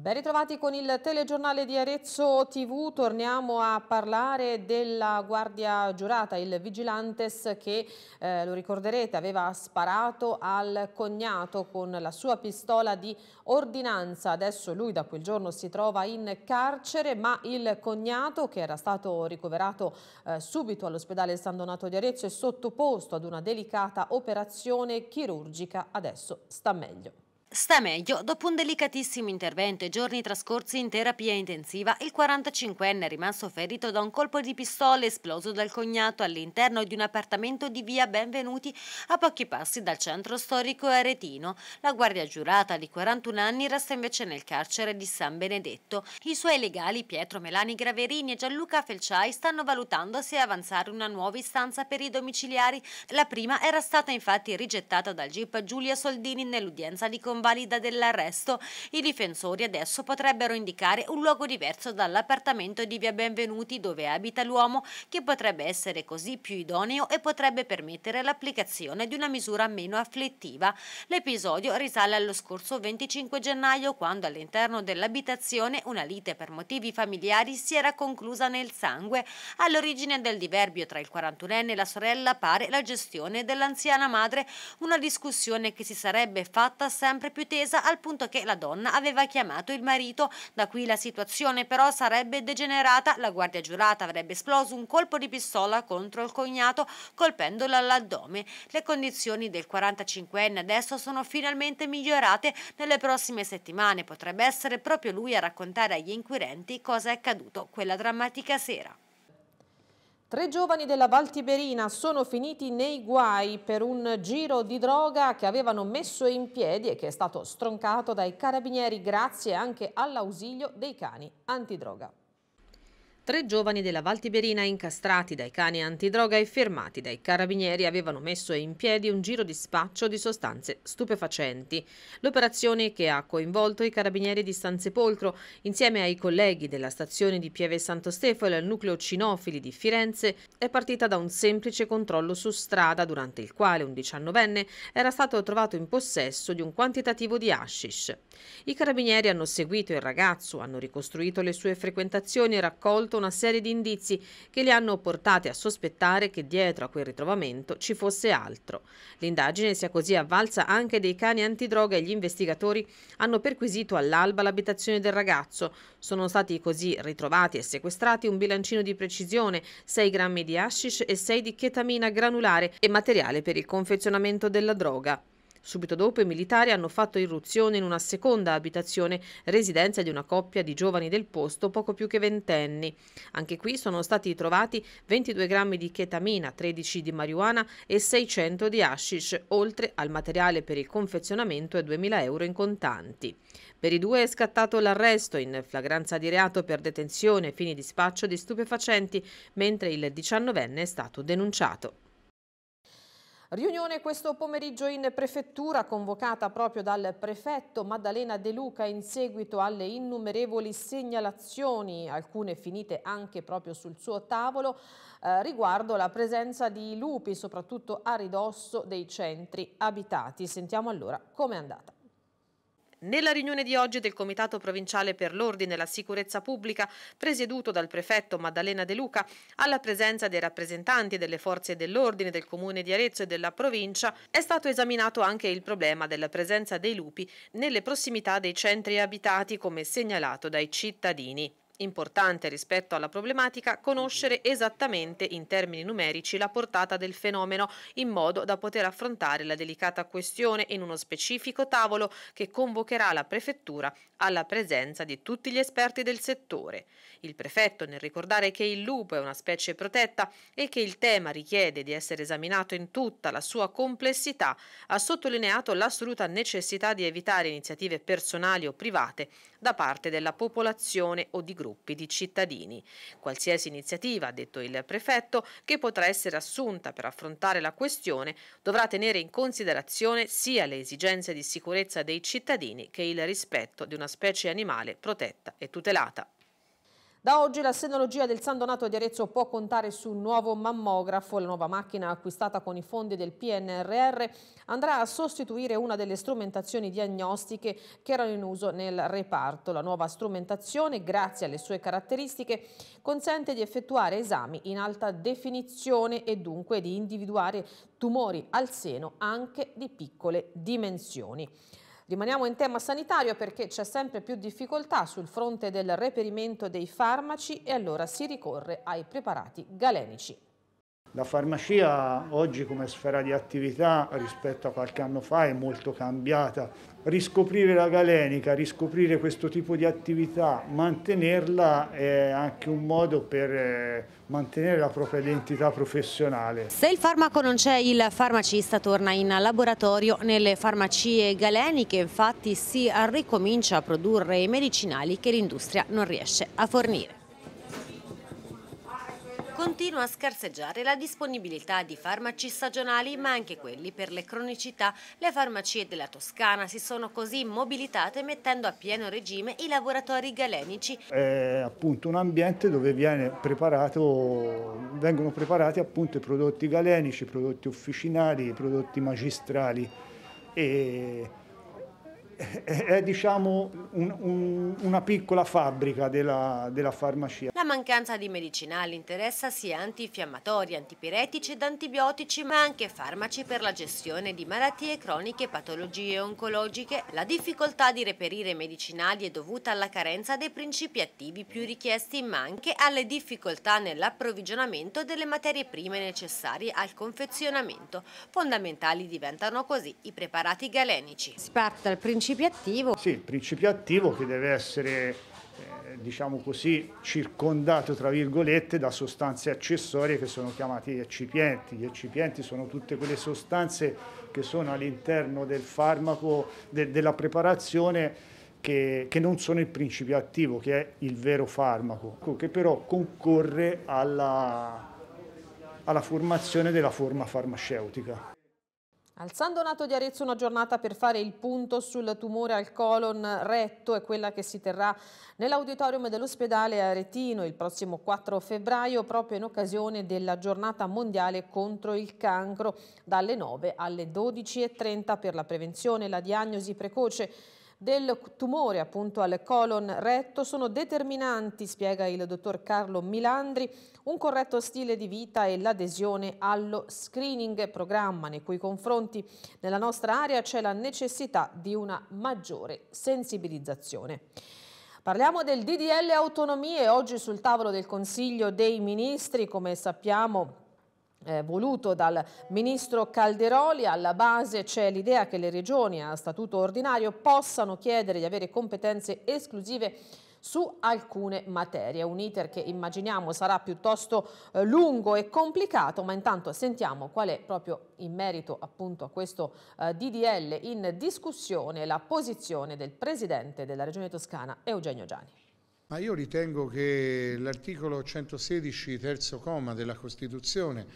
Ben ritrovati con il telegiornale di Arezzo TV, torniamo a parlare della guardia giurata, il vigilantes che, eh, lo ricorderete, aveva sparato al cognato con la sua pistola di ordinanza. Adesso lui da quel giorno si trova in carcere, ma il cognato che era stato ricoverato eh, subito all'ospedale San Donato di Arezzo è sottoposto ad una delicata operazione chirurgica, adesso sta meglio. Sta meglio, dopo un delicatissimo intervento e giorni trascorsi in terapia intensiva, il 45enne è rimasto ferito da un colpo di pistola esploso dal cognato all'interno di un appartamento di via Benvenuti a pochi passi dal centro storico aretino. La guardia giurata di 41 anni resta invece nel carcere di San Benedetto. I suoi legali Pietro Melani Graverini e Gianluca Felciai stanno valutando se avanzare una nuova istanza per i domiciliari. La prima era stata infatti rigettata dal GIP Giulia Soldini nell'udienza di conversione non valida dell'arresto. I difensori adesso potrebbero indicare un luogo diverso dall'appartamento di via Benvenuti dove abita l'uomo, che potrebbe essere così più idoneo e potrebbe permettere l'applicazione di una misura meno afflittiva. L'episodio risale allo scorso 25 gennaio quando all'interno dell'abitazione una lite per motivi familiari si era conclusa nel sangue. All'origine del diverbio tra il 41enne e la sorella pare la gestione dell'anziana madre, una discussione che si sarebbe fatta sempre più tesa al punto che la donna aveva chiamato il marito. Da qui la situazione però sarebbe degenerata, la guardia giurata avrebbe esploso un colpo di pistola contro il cognato colpendolo all'addome. Le condizioni del 45enne adesso sono finalmente migliorate, nelle prossime settimane potrebbe essere proprio lui a raccontare agli inquirenti cosa è accaduto quella drammatica sera. Tre giovani della Valtiberina sono finiti nei guai per un giro di droga che avevano messo in piedi e che è stato stroncato dai carabinieri grazie anche all'ausilio dei cani antidroga. Tre giovani della Val Tiberina incastrati dai cani antidroga e fermati dai carabinieri avevano messo in piedi un giro di spaccio di sostanze stupefacenti. L'operazione che ha coinvolto i carabinieri di San Sepolcro insieme ai colleghi della stazione di Pieve Santo Stefano e al nucleo cinofili di Firenze è partita da un semplice controllo su strada durante il quale un diciannovenne era stato trovato in possesso di un quantitativo di hashish. I carabinieri hanno seguito il ragazzo, hanno ricostruito le sue frequentazioni e raccolto una serie di indizi che li hanno portati a sospettare che dietro a quel ritrovamento ci fosse altro. L'indagine si è così avvalsa anche dei cani antidroga e gli investigatori hanno perquisito all'alba l'abitazione del ragazzo. Sono stati così ritrovati e sequestrati un bilancino di precisione, 6 grammi di hashish e 6 di chetamina granulare e materiale per il confezionamento della droga. Subito dopo i militari hanno fatto irruzione in una seconda abitazione, residenza di una coppia di giovani del posto poco più che ventenni. Anche qui sono stati trovati 22 grammi di chetamina, 13 di marijuana e 600 di hashish, oltre al materiale per il confezionamento e 2.000 euro in contanti. Per i due è scattato l'arresto in flagranza di reato per detenzione, e fini di spaccio di stupefacenti, mentre il 19enne è stato denunciato. Riunione questo pomeriggio in prefettura convocata proprio dal prefetto Maddalena De Luca in seguito alle innumerevoli segnalazioni, alcune finite anche proprio sul suo tavolo, eh, riguardo la presenza di lupi soprattutto a ridosso dei centri abitati. Sentiamo allora com'è andata. Nella riunione di oggi del Comitato Provinciale per l'Ordine e la Sicurezza Pubblica, presieduto dal prefetto Maddalena De Luca, alla presenza dei rappresentanti delle forze dell'ordine del Comune di Arezzo e della provincia, è stato esaminato anche il problema della presenza dei lupi nelle prossimità dei centri abitati come segnalato dai cittadini. Importante rispetto alla problematica conoscere esattamente in termini numerici la portata del fenomeno in modo da poter affrontare la delicata questione in uno specifico tavolo che convocherà la prefettura alla presenza di tutti gli esperti del settore. Il prefetto nel ricordare che il lupo è una specie protetta e che il tema richiede di essere esaminato in tutta la sua complessità ha sottolineato l'assoluta necessità di evitare iniziative personali o private da parte della popolazione o di gruppi di cittadini. Qualsiasi iniziativa, ha detto il prefetto, che potrà essere assunta per affrontare la questione dovrà tenere in considerazione sia le esigenze di sicurezza dei cittadini che il rispetto di una specie animale protetta e tutelata. Da oggi la senologia del San Donato di Arezzo può contare su un nuovo mammografo. La nuova macchina acquistata con i fondi del PNRR andrà a sostituire una delle strumentazioni diagnostiche che erano in uso nel reparto. La nuova strumentazione, grazie alle sue caratteristiche, consente di effettuare esami in alta definizione e dunque di individuare tumori al seno anche di piccole dimensioni. Rimaniamo in tema sanitario perché c'è sempre più difficoltà sul fronte del reperimento dei farmaci e allora si ricorre ai preparati galenici. La farmacia oggi come sfera di attività rispetto a qualche anno fa è molto cambiata. Riscoprire la galenica, riscoprire questo tipo di attività, mantenerla è anche un modo per eh, mantenere la propria identità professionale. Se il farmaco non c'è, il farmacista torna in laboratorio. Nelle farmacie galeniche infatti si ricomincia a produrre i medicinali che l'industria non riesce a fornire. Continua a scarseggiare la disponibilità di farmaci stagionali ma anche quelli per le cronicità. Le farmacie della Toscana si sono così mobilitate mettendo a pieno regime i lavoratori galenici. È appunto un ambiente dove vengono preparati appunto i prodotti galenici, i prodotti officinali, i prodotti magistrali e è diciamo un, un, una piccola fabbrica della, della farmacia. La mancanza di medicinali interessa sia antinfiammatori, antipiretici ed antibiotici, ma anche farmaci per la gestione di malattie croniche, patologie oncologiche. La difficoltà di reperire medicinali è dovuta alla carenza dei principi attivi più richiesti, ma anche alle difficoltà nell'approvvigionamento delle materie prime necessarie al confezionamento. Fondamentali diventano così i preparati galenici. Si parte dal principio principio attivo. Sì, il principio attivo che deve essere eh, diciamo così, circondato tra virgolette da sostanze accessorie che sono chiamate gli eccipienti. Gli eccipienti sono tutte quelle sostanze che sono all'interno del farmaco, de, della preparazione, che, che, non sono il principio attivo, che è il vero farmaco, che però concorre alla, alla formazione della forma farmaceutica. Al San Donato di Arezzo una giornata per fare il punto sul tumore al colon retto è quella che si terrà nell'auditorium dell'ospedale Aretino il prossimo 4 febbraio proprio in occasione della giornata mondiale contro il cancro dalle 9 alle 12.30 per la prevenzione e la diagnosi precoce del tumore appunto al colon retto sono determinanti, spiega il dottor Carlo Milandri, un corretto stile di vita e l'adesione allo screening programma nei cui confronti nella nostra area c'è la necessità di una maggiore sensibilizzazione. Parliamo del DDL autonomie, oggi sul tavolo del Consiglio dei Ministri, come sappiamo eh, voluto dal ministro Calderoli, alla base c'è l'idea che le regioni a statuto ordinario possano chiedere di avere competenze esclusive su alcune materie, un iter che immaginiamo sarà piuttosto eh, lungo e complicato, ma intanto sentiamo qual è proprio in merito appunto a questo eh, DDL in discussione la posizione del Presidente della Regione Toscana Eugenio Giani. Ma io ritengo che l'articolo 116, terzo comma della Costituzione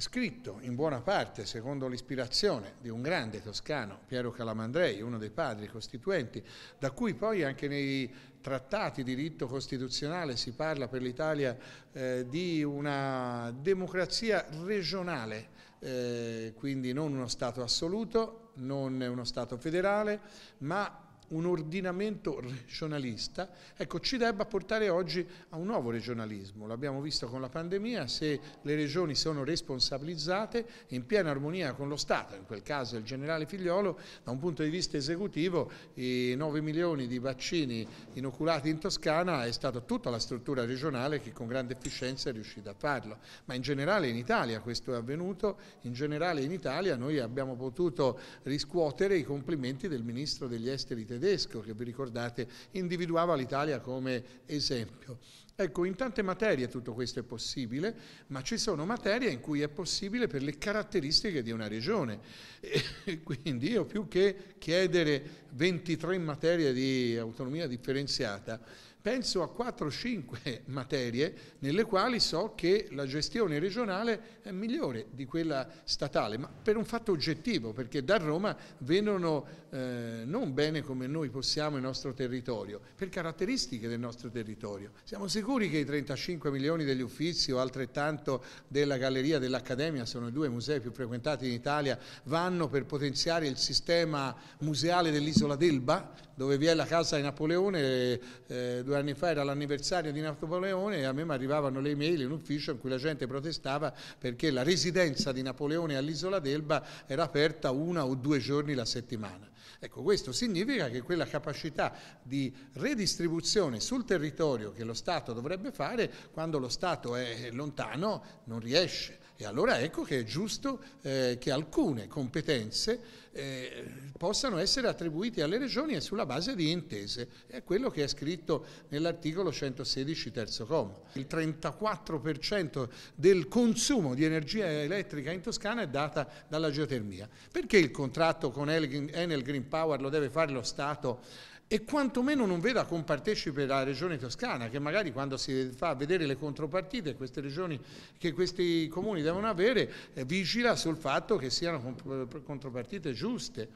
scritto in buona parte secondo l'ispirazione di un grande toscano, Piero Calamandrei, uno dei padri costituenti, da cui poi anche nei trattati di diritto costituzionale si parla per l'Italia eh, di una democrazia regionale, eh, quindi non uno Stato assoluto, non uno Stato federale, ma un ordinamento regionalista, ecco, ci debba portare oggi a un nuovo regionalismo. L'abbiamo visto con la pandemia, se le regioni sono responsabilizzate in piena armonia con lo Stato, in quel caso il generale Figliolo, da un punto di vista esecutivo i 9 milioni di vaccini inoculati in Toscana è stata tutta la struttura regionale che con grande efficienza è riuscita a farlo, ma in generale in Italia questo è avvenuto, in generale in Italia noi abbiamo potuto riscuotere i complimenti del Ministro degli Esteri tedesco tedesco che vi ricordate individuava l'Italia come esempio. Ecco, in tante materie tutto questo è possibile, ma ci sono materie in cui è possibile per le caratteristiche di una regione. E quindi io più che chiedere 23 materie di autonomia differenziata, penso a 4-5 materie nelle quali so che la gestione regionale è migliore di quella statale, ma per un fatto oggettivo, perché da Roma vedono eh, non bene come noi possiamo il nostro territorio, per caratteristiche del nostro territorio. Siamo sicuri che i 35 milioni degli uffizi o altrettanto della galleria dell'Accademia, sono i due musei più frequentati in Italia, vanno per potenziare il sistema museale dell'isola d'Elba, dove vi è la casa di Napoleone eh, due anni fa era l'anniversario di Napoleone e a me mi arrivavano le mail in ufficio in cui la gente protestava perché la residenza di Napoleone all'isola d'Elba era aperta una o due giorni la settimana. Ecco, questo significa che quella capacità di redistribuzione sul territorio che lo Stato dovrebbe fare, quando lo Stato è lontano, non riesce. E allora ecco che è giusto eh, che alcune competenze eh, possano essere attribuiti alle regioni e sulla base di intese. È quello che è scritto nell'articolo 116 terzo comma. Il 34% del consumo di energia elettrica in Toscana è data dalla geotermia. Perché il contratto con Enel Green Power lo deve fare lo Stato? e quantomeno non veda compartecipe la regione toscana che magari quando si fa vedere le contropartite queste regioni, che questi comuni devono avere eh, vigila sul fatto che siano eh, contropartite giuste.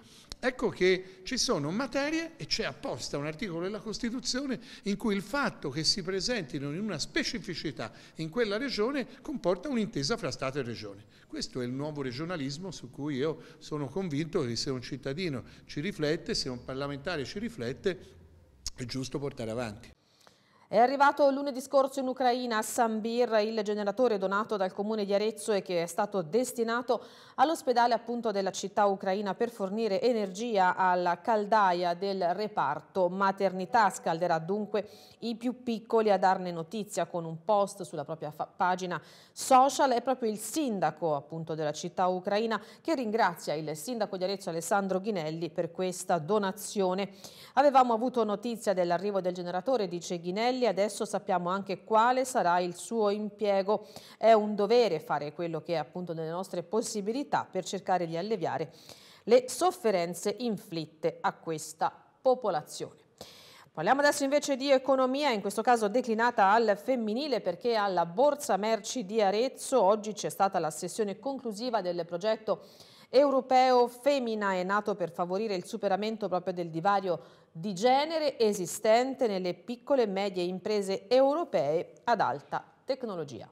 Ecco che ci sono materie e c'è apposta un articolo della Costituzione in cui il fatto che si presentino in una specificità in quella regione comporta un'intesa fra Stato e Regione. Questo è il nuovo regionalismo su cui io sono convinto che se un cittadino ci riflette, se un parlamentare ci riflette, è giusto portare avanti. È arrivato lunedì scorso in Ucraina a Sambir il generatore donato dal comune di Arezzo e che è stato destinato all'ospedale appunto della città ucraina per fornire energia alla caldaia del reparto maternità. Scalderà dunque i più piccoli a darne notizia con un post sulla propria pagina social. È proprio il sindaco appunto della città ucraina che ringrazia il sindaco di Arezzo Alessandro Ghinelli per questa donazione. Avevamo avuto notizia dell'arrivo del generatore, dice Ghinelli, mobili, adesso sappiamo anche quale sarà il suo impiego. È un dovere fare quello che è appunto nelle nostre possibilità per cercare di alleviare le sofferenze inflitte a questa popolazione. Parliamo adesso invece di economia, in questo caso declinata al femminile perché alla Borsa Merci di Arezzo oggi c'è stata la sessione conclusiva del progetto europeo femmina è nato per favorire il superamento proprio del divario di genere esistente nelle piccole e medie imprese europee ad alta tecnologia.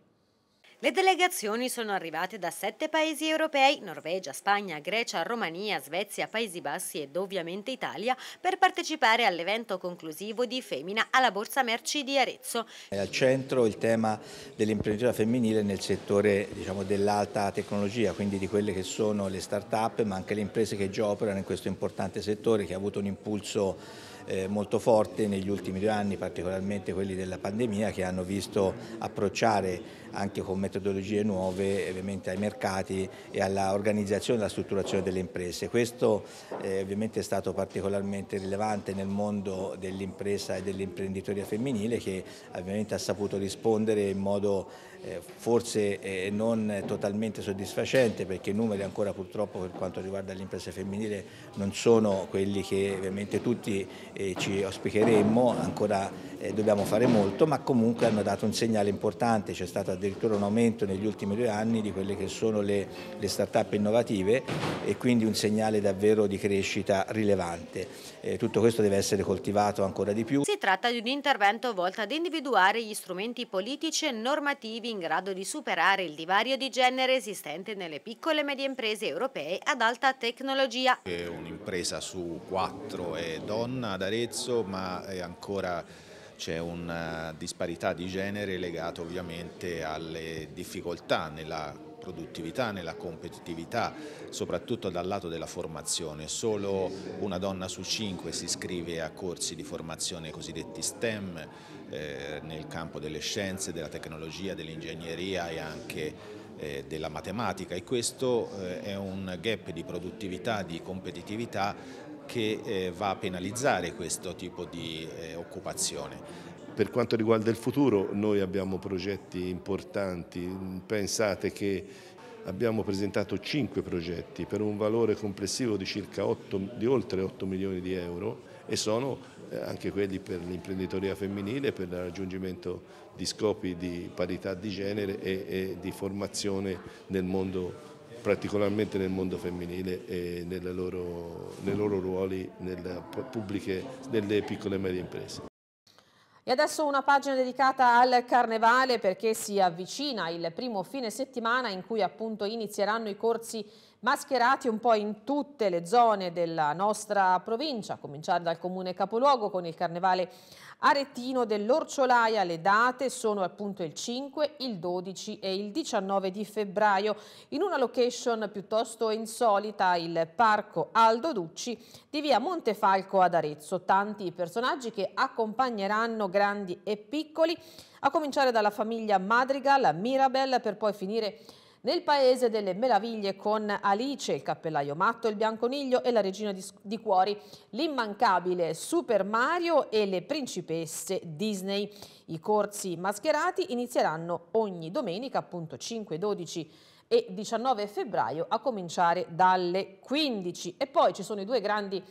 Le delegazioni sono arrivate da sette paesi europei, Norvegia, Spagna, Grecia, Romania, Svezia, Paesi Bassi ed ovviamente Italia, per partecipare all'evento conclusivo di Femina alla Borsa Merci di Arezzo. È al centro il tema dell'imprenditoria femminile nel settore diciamo, dell'alta tecnologia, quindi di quelle che sono le start-up, ma anche le imprese che già operano in questo importante settore che ha avuto un impulso eh, molto forte negli ultimi due anni, particolarmente quelli della pandemia che hanno visto approcciare anche con metodologie nuove ovviamente ai mercati e all'organizzazione e alla strutturazione delle imprese. Questo eh, ovviamente è stato particolarmente rilevante nel mondo dell'impresa e dell'imprenditoria femminile che ovviamente ha saputo rispondere in modo eh, forse eh, non totalmente soddisfacente perché i numeri ancora purtroppo per quanto riguarda l'impresa femminile non sono quelli che ovviamente tutti ci auspicheremmo, ancora eh, dobbiamo fare molto, ma comunque hanno dato un segnale importante, c'è stato addirittura un aumento negli ultimi due anni di quelle che sono le, le start-up innovative e quindi un segnale davvero di crescita rilevante eh, tutto questo deve essere coltivato ancora di più. Si tratta di un intervento volto ad individuare gli strumenti politici e normativi in grado di superare il divario di genere esistente nelle piccole e medie imprese europee ad alta tecnologia. È un'impresa su quattro è donna ad Arezzo ma è ancora c'è una disparità di genere legata ovviamente alle difficoltà nella produttività, nella competitività, soprattutto dal lato della formazione. Solo una donna su cinque si iscrive a corsi di formazione cosiddetti STEM eh, nel campo delle scienze, della tecnologia, dell'ingegneria e anche eh, della matematica e questo eh, è un gap di produttività, di competitività che eh, va a penalizzare questo tipo di occupazione. Per quanto riguarda il futuro noi abbiamo progetti importanti, pensate che abbiamo presentato 5 progetti per un valore complessivo di, 8, di oltre 8 milioni di euro e sono eh, anche quelli per l'imprenditoria femminile, per il raggiungimento di scopi di parità di genere e, e di formazione nel mondo particolarmente nel mondo femminile e loro, nei loro ruoli nelle, pubbliche, nelle piccole e medie imprese. E adesso una pagina dedicata al carnevale perché si avvicina il primo fine settimana in cui appunto inizieranno i corsi mascherati un po' in tutte le zone della nostra provincia, a cominciare dal comune capoluogo con il carnevale aretino dell'Orciolaia. Le date sono appunto il 5, il 12 e il 19 di febbraio in una location piuttosto insolita, il Parco Aldo Ducci di via Montefalco ad Arezzo. Tanti personaggi che accompagneranno grandi e piccoli, a cominciare dalla famiglia Madrigal, Mirabel, per poi finire nel paese delle meraviglie con Alice, il cappellaio matto, il bianconiglio e la regina di, di cuori, l'immancabile Super Mario e le principesse Disney. I corsi mascherati inizieranno ogni domenica appunto 5, 12 e 19 febbraio a cominciare dalle 15 e poi ci sono i due grandi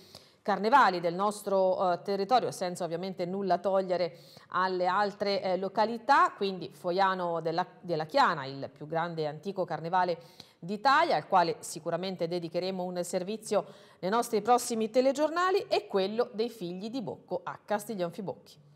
carnevali del nostro eh, territorio, senza ovviamente nulla togliere alle altre eh, località, quindi Foiano della, della Chiana, il più grande e antico carnevale d'Italia, al quale sicuramente dedicheremo un servizio nei nostri prossimi telegiornali, e quello dei figli di Bocco a Castiglionfibocchi.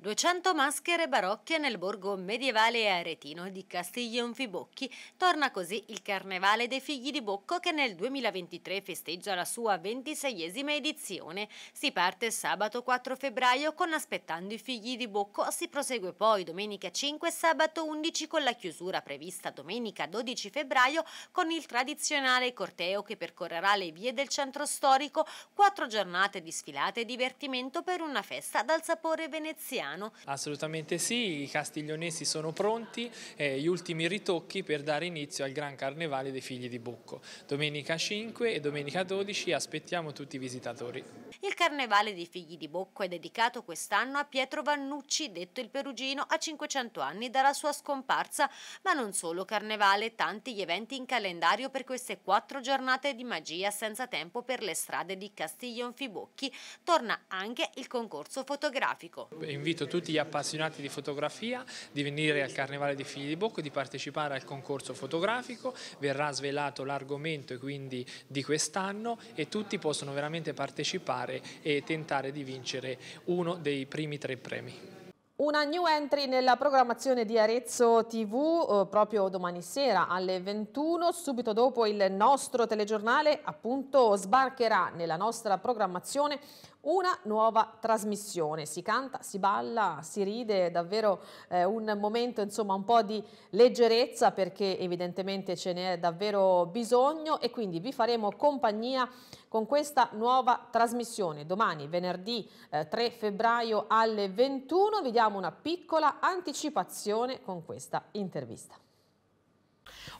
200 maschere barocche nel borgo medievale aretino di Castiglion Fibocchi. Torna così il Carnevale dei Figli di Bocco che nel 2023 festeggia la sua 26esima edizione. Si parte sabato 4 febbraio con Aspettando i Figli di Bocco, si prosegue poi domenica 5 e sabato 11 con la chiusura prevista domenica 12 febbraio con il tradizionale corteo che percorrerà le vie del centro storico, quattro giornate di sfilate e divertimento per una festa dal sapore veneziano italiano. Assolutamente sì, i castiglionesi sono pronti, eh, gli ultimi ritocchi per dare inizio al Gran Carnevale dei Figli di Bocco. Domenica 5 e domenica 12 aspettiamo tutti i visitatori. Il Carnevale dei Figli di Bocco è dedicato quest'anno a Pietro Vannucci, detto il Perugino, a 500 anni dalla sua scomparsa, ma non solo Carnevale, tanti gli eventi in calendario per queste quattro giornate di magia senza tempo per le strade di Castiglionfibocchi. Torna anche il concorso fotografico. Invito invito tutti gli appassionati di fotografia di venire al Carnevale di Figli di Bocco, di partecipare al concorso fotografico, verrà svelato l'argomento e quindi di quest'anno e tutti possono veramente partecipare e tentare di vincere uno dei primi tre premi. Una new entry nella programmazione di Arezzo TV eh, proprio domani sera alle 21, subito dopo il nostro telegiornale appunto sbarcherà nella nostra programmazione una nuova trasmissione. Si canta, si balla, si ride, è davvero eh, un momento insomma un po' di leggerezza perché evidentemente ce n'è davvero bisogno e quindi vi faremo compagnia con questa nuova trasmissione. Domani, venerdì eh, 3 febbraio alle 21, vi diamo una piccola anticipazione con questa intervista.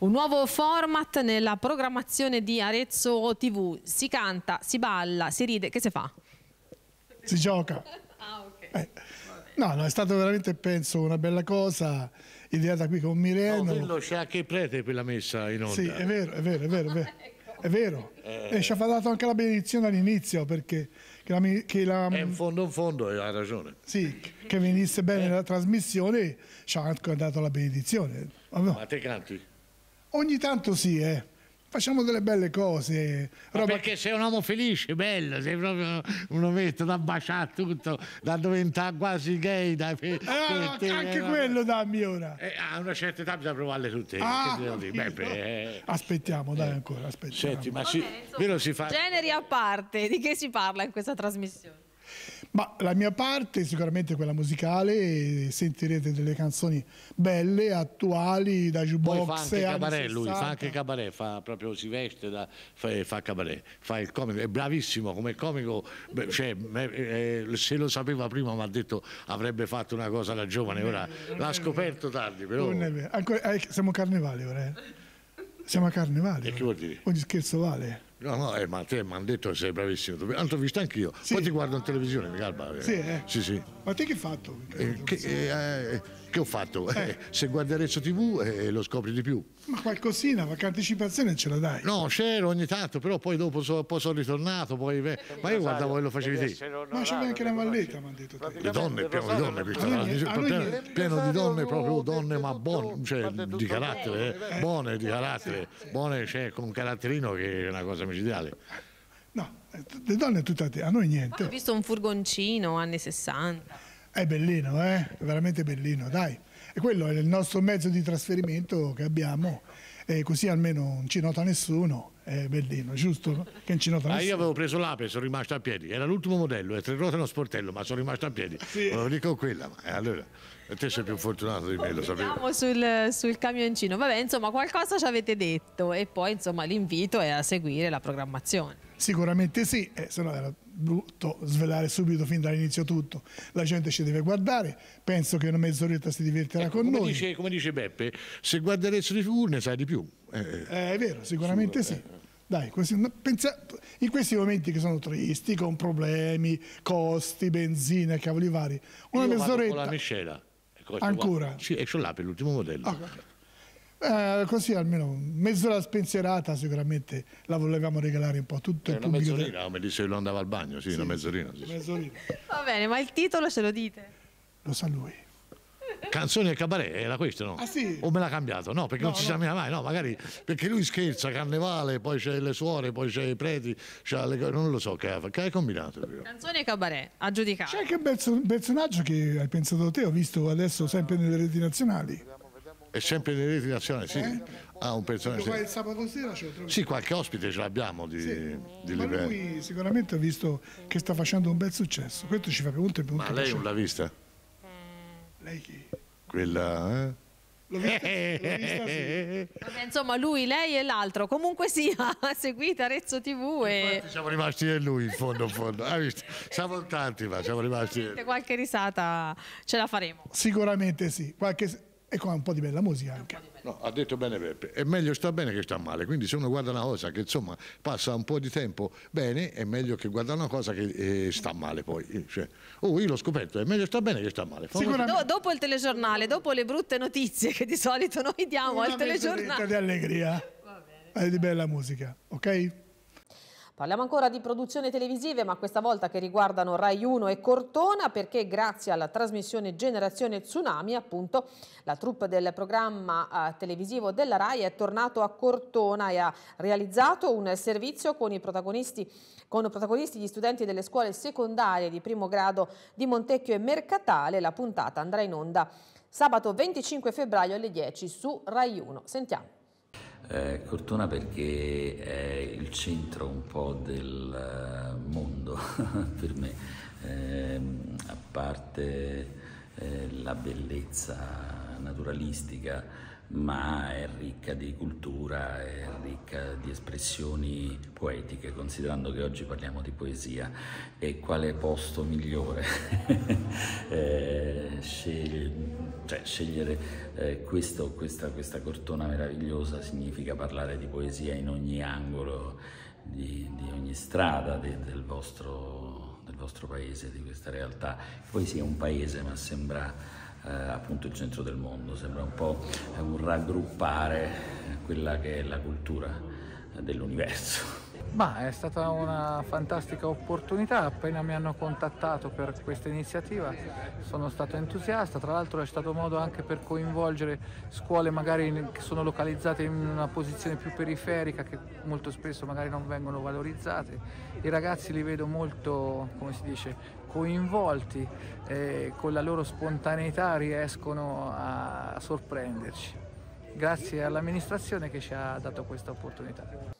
Un nuovo format nella programmazione di Arezzo TV. Si canta, si balla, si ride, che si fa? si gioca. Ah, ok. Eh. No, no, è stata veramente, penso, una bella cosa ideata qui con Mireno. No, c'è anche il prete per la messa in onda. Sì, è vero, è vero, è vero. È vero. Ecco. È vero. Eh. E ci ha dato anche la benedizione all'inizio perché... Che la, che la, in fondo, in fondo, eh, ha ragione. Sì, che venisse bene eh. la trasmissione ci ha anche dato la benedizione. Ma, no. Ma te canti? Ogni tanto sì, eh facciamo delle belle cose. Roba... Perché sei un uomo felice, bello, sei proprio un ometto da baciare tutto, da diventare quasi gay. Da... Eh, te, anche eh, quello dammi ora. Eh, a una certa età bisogna provarle tutte. Ah, Beh, beh, eh. aspettiamo, dai eh. ancora, aspettiamo. Senti, ma si, insomma, si fa... Generi a parte, di che si parla in questa trasmissione? Ma la mia parte sicuramente quella musicale, sentirete delle canzoni belle, attuali, da jukebox. Poi fa anche cabaret lui, fa anche cabaret, fa proprio, si veste, da, fa, fa, cabaret, fa il comico, è bravissimo come comico, cioè, eh, se lo sapeva prima mi ha detto avrebbe fatto una cosa da giovane, ora l'ha scoperto tardi però. Ancora, eh, siamo a carnevale ora, eh. siamo a carnevale. E che vuol dire? Ogni scherzo vale. No, no, eh, ma te mi hanno detto che sei bravissimo. Tanto visto anch'io. Sì. Poi ti guardo in televisione, mi calma. Eh. Sì, eh. sì, sì. Ma te che hai fatto? Eh, che, eh, eh, che, ho fatto? Eh. se guardi Arezzo TV lo scopri di più. Ma qualcosina, qualche anticipazione ce la dai? No, c'ero ogni tanto, però poi dopo so, poi sono ritornato. Poi, ma io guardavo e lo facevi te. Ma c'era anche la valletta, mi hanno detto. Te. Le donne, pieno di donne, pieno, ah, pieno di donne, proprio donne, ma buone, cioè, di carattere, buone di carattere, buone, cioè, con un caratterino che è una cosa micidiale. No, le donne tutte a noi niente. ho visto un furgoncino anni 60. È bellino, eh? È veramente bellino, dai. E quello è il nostro mezzo di trasferimento che abbiamo, e così almeno non ci nota nessuno. È bellino, giusto? Che non ci nota nessuno. Ah, io avevo preso l'ape, sono rimasto a piedi. Era l'ultimo modello, è tre ruote e uno sportello, ma sono rimasto a piedi. Sì. Lo dico quella, ma eh, allora... E te sei più fortunato di me, lo sapevo. Siamo sul, sul, camioncino. Vabbè, insomma, qualcosa ci avete detto e poi, insomma, l'invito è a seguire la programmazione. Sicuramente sì, eh, se no era brutto svelare subito fin dall'inizio tutto. La gente ci deve guardare, penso che una mezz'oretta si divertirà ecco, con come noi. Dice, come dice Beppe, se guarderesti di più ne sai di più. Eh, eh. eh è vero, sicuramente sì. Eh, Dai, questi, pensa, in questi momenti che sono tristi, con problemi, costi, benzina, cavoli vari, una mezz'oretta... con la miscela questo Ancora? Qua. Sì, e ce l'ha per l'ultimo modello. Ah, okay. Eh, così almeno mezz'ora spensierata sicuramente la volevamo regalare un po' tutto eh, il pubblico. Una mezz'orina, come dicevi, lui andava al bagno, sì, sì una mezz'orina. Sì, sì. Va bene, ma il titolo ce lo dite? Lo sa lui canzoni e cabaret era questo, no? Ah, sì? O me l'ha cambiato? No, perché no, non si no. sa mai, no, magari perché lui scherza, carnevale, poi c'è le suore, poi c'è i preti, c'è le... non lo so che ha, hai combinato. Però. Canzoni e cabaret, a giudicare. C'è anche un, pezzo, personaggio che hai pensato te, ho visto adesso sempre nelle reti nazionali. È sempre nelle reti nazionali, sì. Eh? Ah, un personaggio. il sabato sera ce lo troviamo. Sì, qualche ospite ce l'abbiamo di, sì, di ma lui sicuramente ha visto che sta facendo un bel successo. Questo ci fa punto e Ma lei non l'ha vista? lei chi? Quella, eh? L'ho vista, l'ho vista sì. Vabbè, insomma, lui, lei e l'altro. Comunque sia, seguite Arezzo TV e... Infatti siamo rimasti e lui in fondo, in fondo. Siamo tanti, ma siamo rimasti... Qualche risata ce la faremo. Sicuramente sì. Qualche e con un po' di bella musica anche. No, ha detto bene Peppe, è meglio sta bene che sta male, quindi se uno guarda una cosa che insomma passa un po' di tempo bene, è meglio che guarda una cosa che eh, sta male poi. Eh, cioè, oh, io l'ho scoperto, è meglio sta bene che sta male. Do, dopo il telegiornale, dopo le brutte notizie che di solito noi diamo una al telegiornale. di allegria è eh, di bella musica, ok? Parliamo ancora di produzioni televisive, ma questa volta che riguardano Rai 1 e Cortona, perché grazie alla trasmissione Generazione Tsunami, appunto, la troupe del programma eh, televisivo della Rai è tornato a Cortona e ha realizzato un servizio con i protagonisti, con protagonisti gli studenti delle scuole secondarie di primo grado di Montecchio e Mercatale. La puntata andrà in onda sabato 25 febbraio alle 10 su Rai 1. Sentiamo. Eh, Cortona perché è il centro un po' del eh, mondo per me, eh, a parte eh, la bellezza naturalistica ma è ricca di cultura, è ricca di espressioni poetiche, considerando che oggi parliamo di poesia e quale posto migliore eh, scegli, cioè, scegliere eh, questo, questa, questa, cortona meravigliosa significa parlare di poesia in ogni angolo, di, di ogni strada de, del, vostro, del vostro paese, di questa realtà. Poesia è un paese, ma sembra eh, appunto il centro del mondo, sembra un po' eh, un raggruppare quella che è la cultura eh, dell'universo. Ma è stata una fantastica opportunità, appena mi hanno contattato per questa iniziativa sono stato entusiasta, tra l'altro è stato modo anche per coinvolgere scuole magari che sono localizzate in una posizione più periferica che molto spesso magari non vengono valorizzate, i ragazzi li vedo molto, come si dice, coinvolti e con la loro spontaneità riescono a sorprenderci. Grazie all'amministrazione che ci ha dato questa opportunità.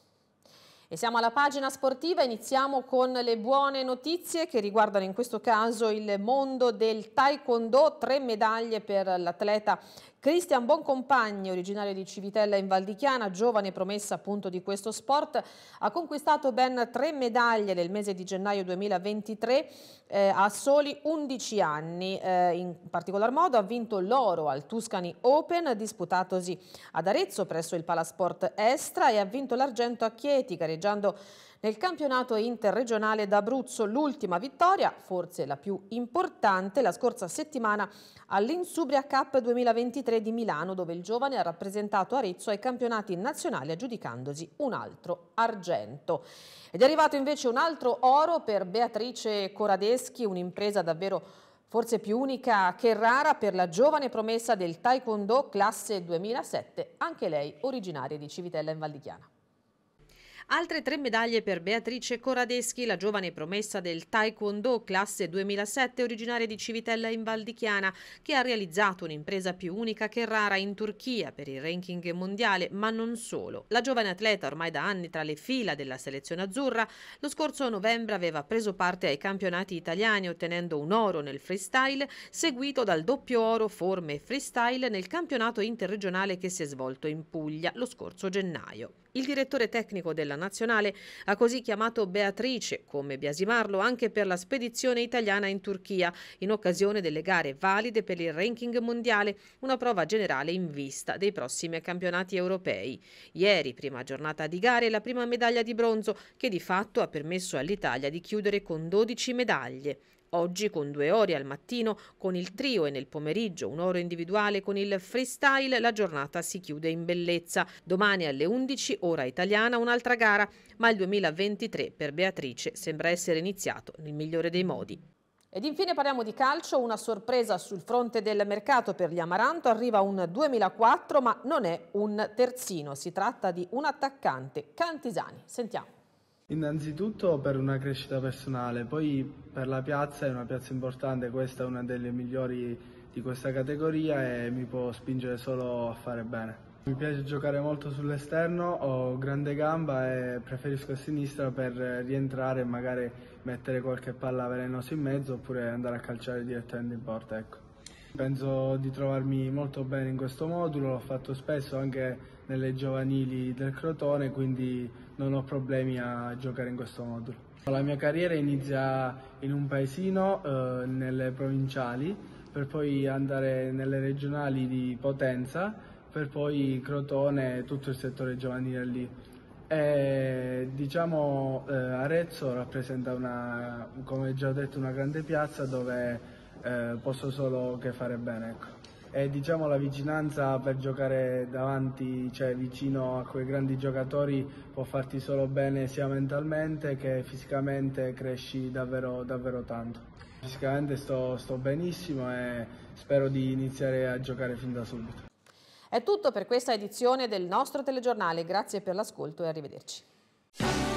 E siamo alla pagina sportiva, iniziamo con le buone notizie che riguardano in questo caso il mondo del taekwondo, tre medaglie per l'atleta Cristian Boncompagni, originario di Civitella in Val di Chiana, giovane promessa appunto di questo sport, ha conquistato ben tre medaglie nel mese di gennaio 2023 eh, a soli 11 anni. Eh, in particolar modo ha vinto l'oro al Tuscany Open disputatosi ad Arezzo presso il Palasport Estra e ha vinto l'argento a Chieti gareggiando nel campionato interregionale d'Abruzzo l'ultima vittoria, forse la più importante, la scorsa settimana all'Insubria Cup 2023 di Milano, dove il giovane ha rappresentato Arezzo ai campionati nazionali aggiudicandosi un altro argento. Ed è arrivato invece un altro oro per Beatrice Coradeschi, un'impresa davvero forse più unica che rara per la giovane promessa del Taekwondo classe 2007, anche lei originaria di Civitella in Valdichiana. Altre tre medaglie per Beatrice Coradeschi, la giovane promessa del Taekwondo classe 2007 originaria di Civitella in Val di Chiana, che ha realizzato un'impresa più unica che rara in Turchia per il ranking mondiale, ma non solo. La giovane atleta, ormai da anni tra le fila della selezione azzurra, lo scorso novembre aveva preso parte ai campionati italiani ottenendo un oro nel freestyle, seguito dal doppio oro forme freestyle nel campionato interregionale che si è svolto in Puglia lo scorso gennaio. Il direttore tecnico della nazionale ha così chiamato Beatrice come biasimarlo anche per la spedizione italiana in Turchia in occasione delle gare valide per il ranking mondiale, una prova generale in vista dei prossimi campionati europei. Ieri, prima giornata di gare, la prima medaglia di bronzo che di fatto ha permesso all'Italia di chiudere con 12 medaglie. Oggi con due ore al mattino con il trio e nel pomeriggio un'ora individuale con il freestyle la giornata si chiude in bellezza. Domani alle 11 ora italiana un'altra gara, ma il 2023 per Beatrice sembra essere iniziato nel migliore dei modi. Ed infine parliamo di calcio, una sorpresa sul fronte del mercato per gli Amaranto, arriva un 2004 ma non è un terzino, si tratta di un attaccante, Cantisani, sentiamo. Innanzitutto per una crescita personale, poi per la piazza è una piazza importante, questa è una delle migliori di questa categoria e mi può spingere solo a fare bene. Mi piace giocare molto sull'esterno, ho grande gamba e preferisco a sinistra per rientrare e magari mettere qualche palla velenosa in mezzo oppure andare a calciare direttamente in porta. Ecco. Penso di trovarmi molto bene in questo modulo, l'ho fatto spesso anche nelle giovanili del Crotone, quindi non ho problemi a giocare in questo modulo. La mia carriera inizia in un paesino, eh, nelle provinciali, per poi andare nelle regionali di Potenza, per poi Crotone e tutto il settore giovanile lì. E, diciamo eh, Arezzo rappresenta una, come già detto, una grande piazza dove eh, posso solo che fare bene. Ecco e diciamo la vicinanza per giocare davanti, cioè vicino a quei grandi giocatori può farti solo bene sia mentalmente che fisicamente cresci davvero, davvero tanto. Fisicamente sto, sto benissimo e spero di iniziare a giocare fin da subito. È tutto per questa edizione del nostro telegiornale, grazie per l'ascolto e arrivederci.